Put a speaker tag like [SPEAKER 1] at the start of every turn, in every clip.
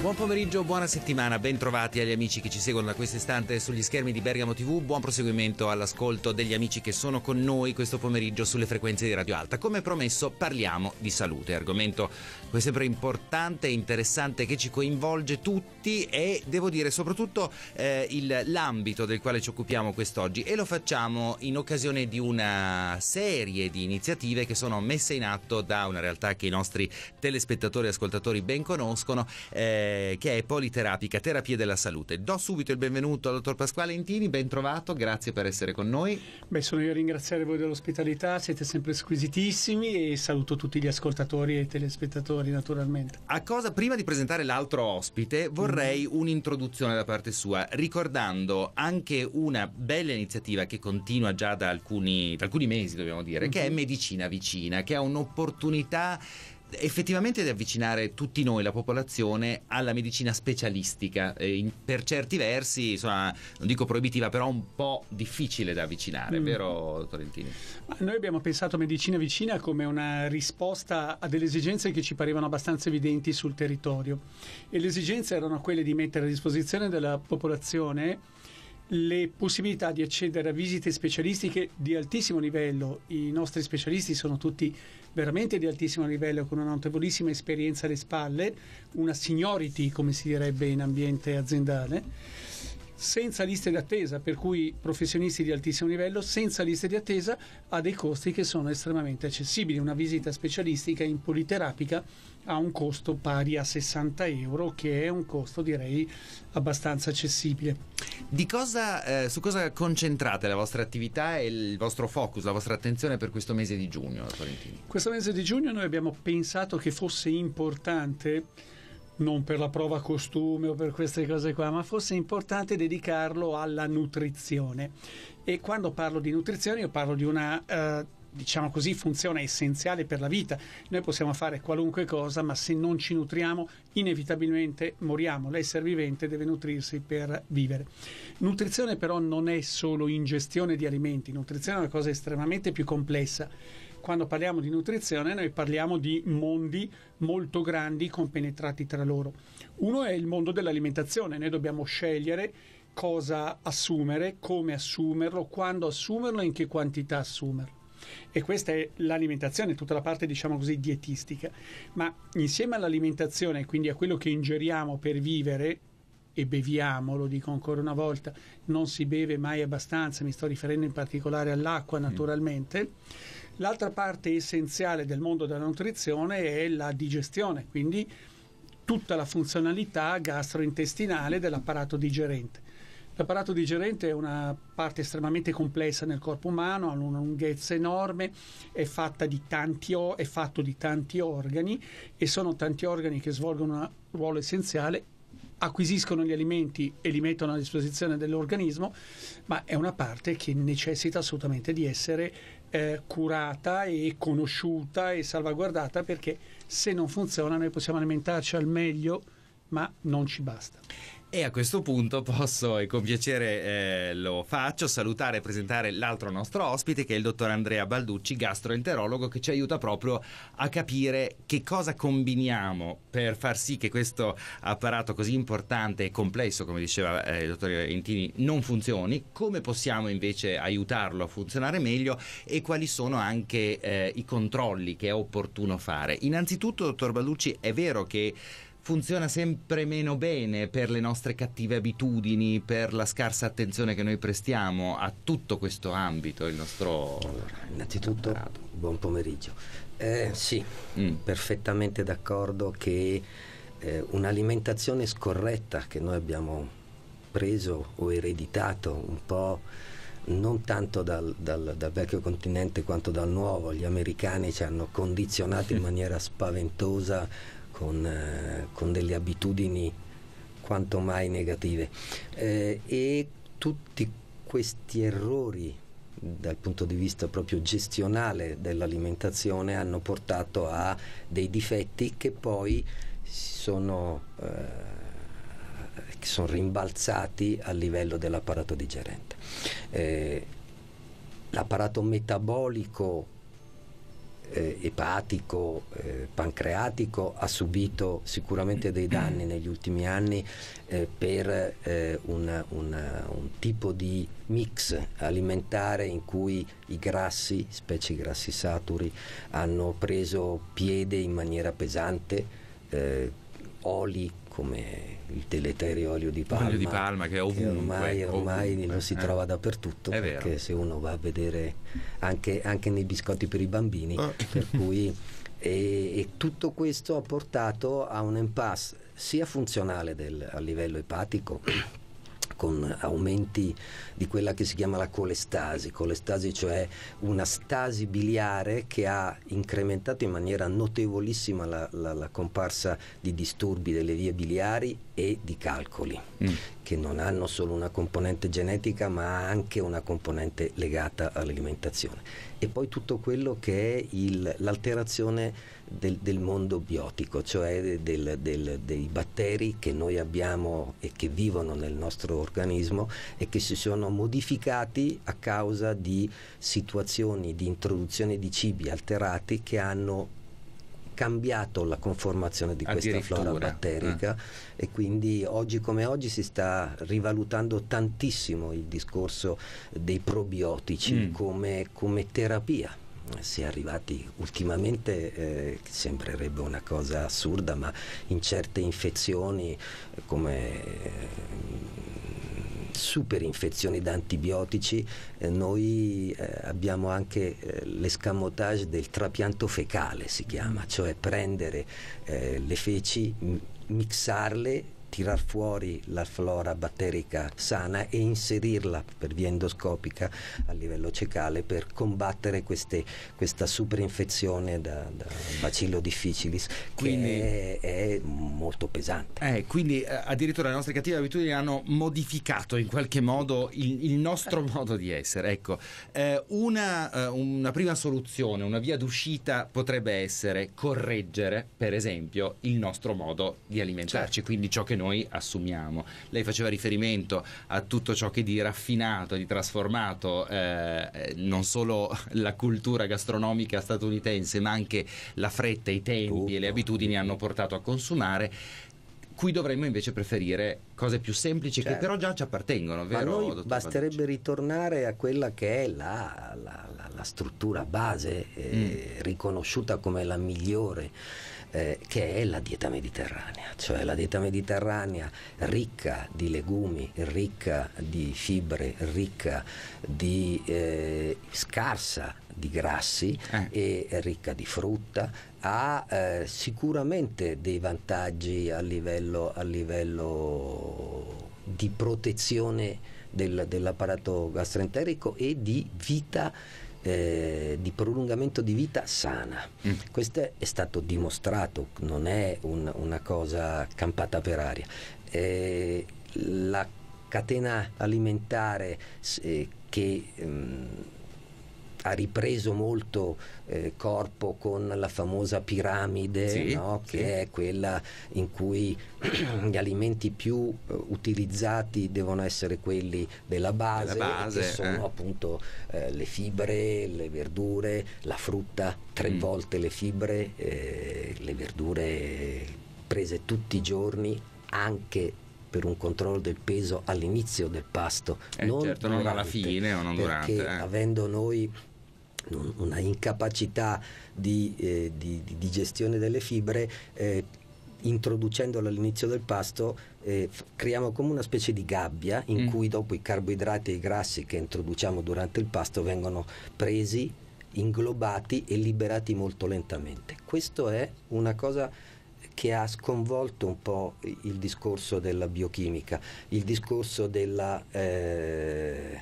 [SPEAKER 1] Buon pomeriggio, buona settimana, bentrovati agli amici che ci seguono da questo istante sugli schermi di Bergamo TV, buon proseguimento all'ascolto degli amici che sono con noi questo pomeriggio sulle frequenze di Radio Alta. Come promesso parliamo di salute, argomento come sempre importante e interessante che ci coinvolge tutti e devo dire soprattutto eh, il, l'ambito del quale ci occupiamo quest'oggi e lo facciamo in occasione di una serie di iniziative che sono messe in atto da una realtà che i nostri telespettatori e ascoltatori ben conoscono. Eh, che è Politerapica, Terapie della Salute. Do subito il benvenuto al dottor Pasquale Intini, ben trovato, grazie per essere con noi.
[SPEAKER 2] Beh, sono io a ringraziare voi dell'ospitalità, siete sempre squisitissimi e saluto tutti gli ascoltatori e i telespettatori naturalmente.
[SPEAKER 1] A cosa, prima di presentare l'altro ospite, vorrei mm un'introduzione da parte sua, ricordando anche una bella iniziativa che continua già da alcuni, da alcuni mesi, dobbiamo dire, mm-hmm. che è mm-hmm. Medicina Vicina, che è un'opportunità effettivamente di avvicinare tutti noi, la popolazione, alla medicina specialistica, in, per certi versi, insomma, non dico proibitiva, però un po' difficile da avvicinare, mm. vero Torrentini?
[SPEAKER 2] Ma noi abbiamo pensato a medicina vicina come una risposta a delle esigenze che ci parevano abbastanza evidenti sul territorio e le esigenze erano quelle di mettere a disposizione della popolazione le possibilità di accedere a visite specialistiche di altissimo livello. I nostri specialisti sono tutti veramente di altissimo livello, con una notevolissima esperienza alle spalle, una seniority, come si direbbe in ambiente aziendale, senza liste d'attesa, per cui professionisti di altissimo livello, senza liste di attesa, a dei costi che sono estremamente accessibili. Una visita specialistica in politerapica ha un costo pari a 60 euro che è un costo direi abbastanza accessibile.
[SPEAKER 1] Cosa, eh, su cosa concentrate la vostra attività e il vostro focus, la vostra attenzione per questo mese di giugno? Florentini?
[SPEAKER 2] Questo mese di giugno noi abbiamo pensato che fosse importante non per la prova costume o per queste cose qua, ma fosse importante dedicarlo alla nutrizione. E quando parlo di nutrizione io parlo di una eh, diciamo così, funzione essenziale per la vita. Noi possiamo fare qualunque cosa, ma se non ci nutriamo, inevitabilmente moriamo. L'essere vivente deve nutrirsi per vivere. Nutrizione però non è solo ingestione di alimenti, nutrizione è una cosa estremamente più complessa. Quando parliamo di nutrizione noi parliamo di mondi molto grandi compenetrati tra loro. Uno è il mondo dell'alimentazione, noi dobbiamo scegliere cosa assumere, come assumerlo, quando assumerlo e in che quantità assumerlo e questa è l'alimentazione, tutta la parte diciamo così dietistica, ma insieme all'alimentazione, quindi a quello che ingeriamo per vivere e beviamo, lo dico ancora una volta, non si beve mai abbastanza, mi sto riferendo in particolare all'acqua mm. naturalmente. Mm. L'altra parte essenziale del mondo della nutrizione è la digestione, quindi tutta la funzionalità gastrointestinale dell'apparato digerente. L'apparato digerente è una parte estremamente complessa nel corpo umano, ha una lunghezza enorme, è, di tanti, è fatto di tanti organi e sono tanti organi che svolgono un ruolo essenziale acquisiscono gli alimenti e li mettono a disposizione dell'organismo, ma è una parte che necessita assolutamente di essere eh, curata e conosciuta e salvaguardata perché se non funziona noi possiamo alimentarci al meglio, ma non ci basta.
[SPEAKER 1] E a questo punto posso, e eh, con piacere eh, lo faccio, salutare e presentare l'altro nostro ospite che è il dottor Andrea Balducci, gastroenterologo, che ci aiuta proprio a capire che cosa combiniamo per far sì che questo apparato così importante e complesso, come diceva eh, il dottor Entini, non funzioni, come possiamo invece aiutarlo a funzionare meglio e quali sono anche eh, i controlli che è opportuno fare. Innanzitutto, dottor Balducci, è vero che funziona sempre meno bene per le nostre cattive abitudini, per la scarsa attenzione che noi
[SPEAKER 3] prestiamo a tutto questo ambito, il nostro... Allora, innanzitutto, apparato. buon pomeriggio. Eh, sì, mm. perfettamente d'accordo che eh, un'alimentazione scorretta che noi abbiamo preso o ereditato un po' non tanto dal, dal, dal, vecchio continente quanto dal nuovo, gli americani ci hanno condizionato in maniera spaventosa con, eh, con delle abitudini quanto mai negative. Eh, e tutti questi errori dal punto di vista proprio gestionale dell'alimentazione hanno portato a dei difetti che poi sono, eh, sono rimbalzati a livello dell'apparato digerente. Eh, l'apparato metabolico eh, epatico, eh, pancreatico, ha subito sicuramente dei danni negli ultimi anni eh, per eh, una, una, un tipo di mix alimentare in cui i grassi, specie i grassi saturi, hanno preso piede in maniera pesante. Eh, oli, come il deleterio olio di palma, olio di palma che, ovunque, che ormai, ormai ovunque, lo si eh. trova dappertutto È perché vero. se uno va a vedere anche, anche nei biscotti per i bambini oh. per cui e, e, tutto questo ha portato a un impasse sia funzionale del, a livello epatico con aumenti di quella che si chiama la colestasi, colestasi cioè una stasi biliare che ha incrementato in maniera notevolissima la, la, la comparsa di disturbi delle vie biliari e di calcoli, mm. che non hanno solo una componente genetica ma anche una componente legata all'alimentazione. E poi tutto quello che è il, l'alterazione del, del, mondo biotico, cioè del, del, dei batteri che noi abbiamo e che vivono nel nostro organismo e che si sono modificati a causa di situazioni di introduzione di cibi alterati che hanno cambiato la conformazione di questa flora batterica eh. e quindi oggi come oggi si sta rivalutando tantissimo il discorso dei probiotici mm. come, come terapia si è arrivati ultimamente, eh, sembrerebbe una cosa assurda, ma in certe infezioni come eh, super infezioni da antibiotici, eh, noi eh, abbiamo anche eh, l'escamotage del trapianto fecale, si chiama, cioè prendere eh, le feci, mixarle tirar fuori la flora batterica sana e inserirla per via endoscopica a livello cecale per combattere queste, questa superinfezione da, da, bacillo difficilis quindi, che è, è molto pesante.
[SPEAKER 1] Eh, quindi eh, addirittura le nostre cattive abitudini hanno modificato in qualche modo il, il nostro modo di essere. Ecco, eh, una, eh, una prima soluzione, una via d'uscita potrebbe essere correggere, per esempio, il nostro modo di alimentarci, certo. quindi ciò che noi assumiamo. Lei faceva riferimento a tutto ciò che di raffinato, di trasformato, eh, eh non solo la cultura gastronomica statunitense, ma anche la fretta, i tempi tutto. e le abitudini hanno portato a consumare Qui dovremmo invece preferire cose più semplici certo. che però già ci appartengono, vero? basterebbe
[SPEAKER 3] Paducci? ritornare a quella che è la, la, la, la struttura base eh, mm. riconosciuta come la migliore eh, che è la dieta mediterranea, cioè la dieta mediterranea ricca di legumi, ricca di fibre, ricca di eh, scarsa di grassi eh. e ricca di frutta, ha eh, sicuramente dei vantaggi a livello, a livello di protezione del, dell'apparato gastroenterico e di vita eh, di prolungamento di vita sana. Mm. Questo è stato dimostrato, non è un, una cosa campata per aria. Eh, la catena alimentare eh, che... Mh, mm, ha ripreso molto eh, corpo con la famosa piramide, sì, no? che sì. è quella in cui gli alimenti più eh, utilizzati devono essere quelli della base, della base che sono eh. appunto eh, le fibre, le verdure, la frutta, tre mm. volte le fibre, eh, le verdure prese tutti i giorni, anche per un controllo del peso all'inizio del pasto, eh, non, certo, non alla fine o non durante. Eh. Avendo noi una incapacità di, eh, di, di gestione delle fibre, eh, introducendolo all'inizio del pasto eh, creiamo come una specie di gabbia in mm. cui dopo i carboidrati e i grassi che introduciamo durante il pasto vengono presi, inglobati e liberati molto lentamente. Questo è una cosa che ha sconvolto un po' il discorso della biochimica, il discorso della eh,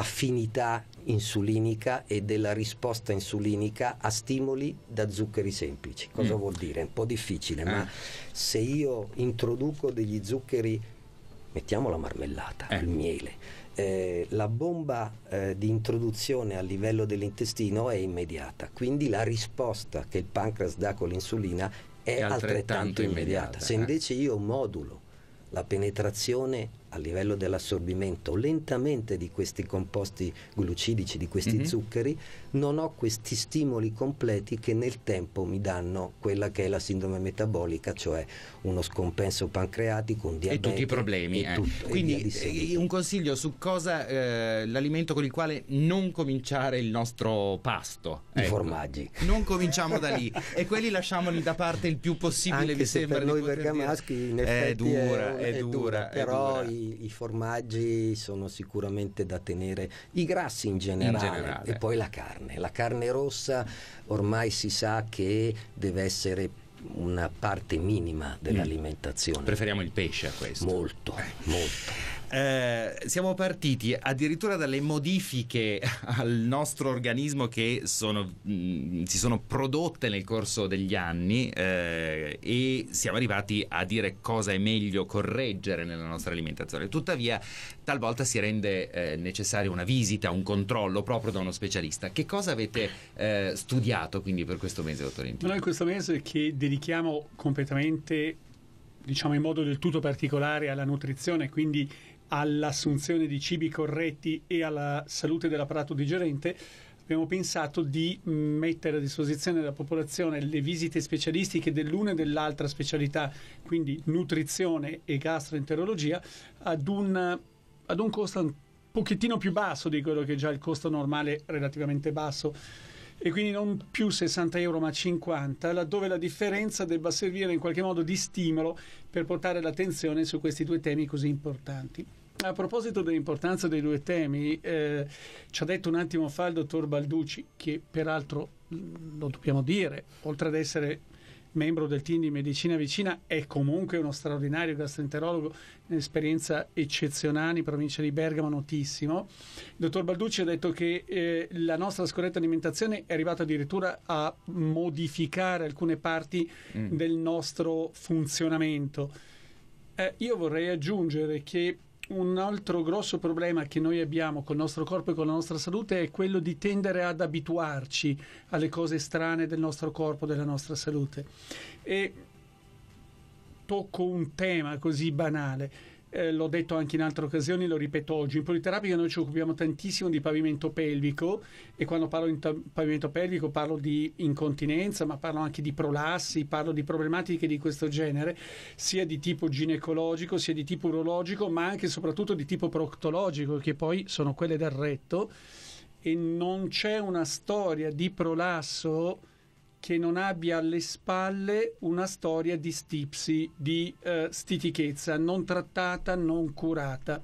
[SPEAKER 3] affinità insulinica e della risposta insulinica a stimoli da zuccheri semplici. Cosa mm. vuol dire? È un po' difficile, eh. ma se io introduco degli zuccheri, mettiamo la marmellata, eh. il miele, eh, la bomba eh, di introduzione a livello dell'intestino è immediata, quindi la risposta che il pancreas dà con l'insulina è, è altrettanto, altrettanto, immediata. immediata se eh. invece io modulo la penetrazione a livello dell'assorbimento lentamente di questi composti glucidici, di questi mm -hmm. zuccheri, non ho questi stimoli completi che nel tempo mi danno quella che è la sindrome metabolica, cioè uno scompenso pancreatico, un diabete. E tutti i problemi. Eh. Tutto, Quindi eh,
[SPEAKER 1] un consiglio su cosa eh, l'alimento con il quale non cominciare il nostro pasto. I ecco. formaggi. Non cominciamo da lì e quelli lasciamoli da parte il più possibile. Anche mi se sembra per noi
[SPEAKER 3] bergamaschi in effetti è dura, è, è, dura, è dura, però è dura i, formaggi sono sicuramente da tenere, i grassi in generale, in generale, e poi la carne. La carne rossa ormai si sa che deve essere una parte minima dell'alimentazione. Preferiamo il pesce a questo. Molto, eh. molto. Eh, siamo partiti addirittura
[SPEAKER 1] dalle modifiche al nostro organismo che sono, mh, mm, si sono prodotte nel corso degli anni eh, e siamo arrivati a dire cosa è meglio correggere nella nostra alimentazione. Tuttavia, talvolta si rende eh, necessaria una visita, un controllo proprio da uno specialista. Che cosa avete eh, studiato quindi per questo mese, dottor Intini?
[SPEAKER 2] Noi questo mese che dedichiamo completamente diciamo in modo del tutto particolare alla nutrizione, quindi all'assunzione di cibi corretti e alla salute dell'apparato digerente, abbiamo pensato di mm, mettere a disposizione della popolazione le visite specialistiche dell'una e dell'altra specialità, quindi nutrizione e gastroenterologia, ad un, ad un costo un pochettino più basso di quello che è già il costo normale relativamente basso e quindi non più 60 euro ma 50, laddove la differenza debba servire in qualche modo di stimolo per portare l'attenzione su questi due temi così importanti. A proposito dell'importanza dei due temi, eh, ci ha detto un attimo fa il dottor Balducci, che peraltro mm, lo dobbiamo dire, oltre ad essere membro del team di medicina vicina, è comunque uno straordinario gastroenterologo, un'esperienza eccezionale in provincia di Bergamo, notissimo. Il dottor Balducci ha detto che eh, la nostra scorretta alimentazione è arrivata addirittura a modificare alcune parti mm. del nostro funzionamento. Eh, io vorrei aggiungere che un altro grosso problema che noi abbiamo col nostro corpo e con la nostra salute è quello di tendere ad abituarci alle cose strane del nostro corpo, della nostra salute. E tocco un tema così banale eh, l'ho detto anche in altre occasioni, lo ripeto oggi, in politerapia noi ci occupiamo tantissimo di pavimento pelvico e quando parlo di pavimento pelvico parlo di incontinenza, ma parlo anche di prolassi, parlo di problematiche di questo genere, sia di tipo ginecologico, sia di tipo urologico, ma anche e soprattutto di tipo proctologico, che poi sono quelle del retto e non c'è una storia di prolasso che non abbia alle spalle una storia di stipsi, di eh, stitichezza, non trattata, non curata.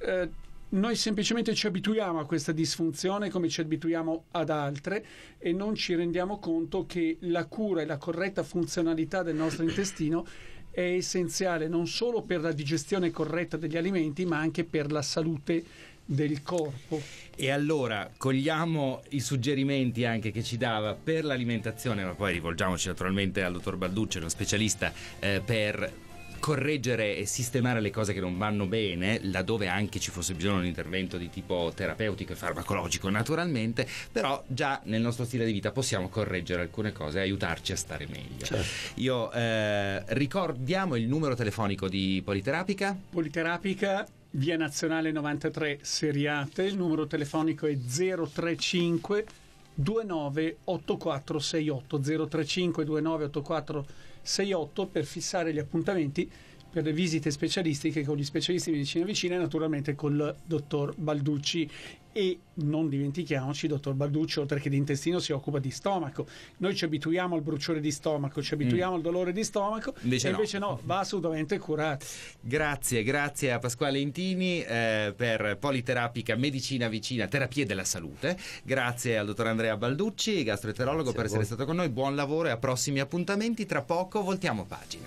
[SPEAKER 2] Eh, noi semplicemente ci abituiamo a questa disfunzione come ci abituiamo ad altre e non ci rendiamo conto che la cura e la corretta funzionalità del nostro intestino è essenziale non solo per la digestione corretta degli alimenti ma anche per la salute del
[SPEAKER 1] corpo. E allora cogliamo i suggerimenti anche che ci dava per l'alimentazione, ma poi rivolgiamoci naturalmente al dottor Balduccio, uno specialista eh, per correggere e sistemare le cose che non vanno bene, laddove anche ci fosse bisogno di un intervento di tipo terapeutico e farmacologico naturalmente, però già nel nostro stile di vita possiamo correggere alcune cose e aiutarci a stare meglio. Certo. Io eh, ricordiamo il numero telefonico di Politerapica. Politerapica via Nazionale 93 Seriate,
[SPEAKER 2] il numero telefonico è 035 29 8468 035 29 8468 per fissare gli appuntamenti per le visite specialistiche con gli specialisti di medicina vicina e naturalmente col dottor Balducci e non dimentichiamoci, dottor Balducci, oltre che di intestino, si occupa di stomaco. Noi ci abituiamo al bruciore di stomaco, ci abituiamo mm. al dolore di stomaco, invece, no. invece
[SPEAKER 1] no. va assolutamente curato. Grazie, grazie a Pasquale Intini eh, per Politerapica Medicina Vicina, Terapie della Salute. Grazie al dottor Andrea Balducci, gastroenterologo, grazie per essere stato con noi. Buon lavoro e a prossimi appuntamenti. Tra poco voltiamo pagina.